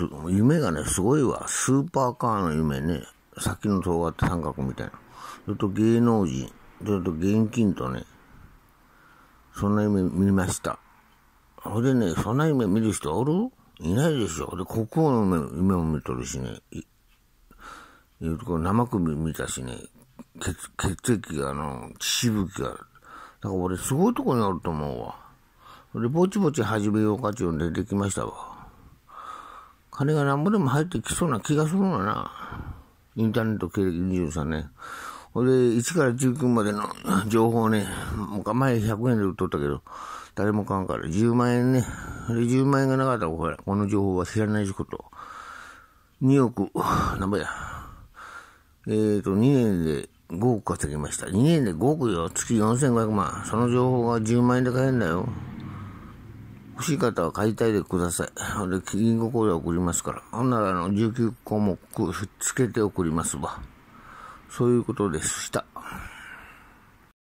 す、夢がね、すごいわ。スーパーカーの夢ね。さっきの動画って三角みたいな。それと芸能人、それと現金とね、そんな夢見ました。ほれでね、そんな夢見る人おるいないでしょ。で、国王の夢夢も見とるしね、いうとこ生首見たしね、血血液が、あの、血しぶきが。だから俺、すごいとこにあると思うわ。で、ぼちぼち始めようかちゅうの出てきましたわ。金がなんぼでも入ってきそうな気がするのな。インターネット経歴23年。ほいで、1から19までの 情報ね、前100円で売っとったけど、誰も買うから、10万円ね。で、10万円がなかったら、ほら、この情報は知らないこと。2億、なんぼや。えっ、ー、と、2年で5億稼ぎました。2年で5億よ。月4500万。その情報が10万円で買えんだよ。欲しい方は買いたいでください。で、銀行口座送りますから。ほんなら、あの、19項目つけて送りますわ。そういうことでした。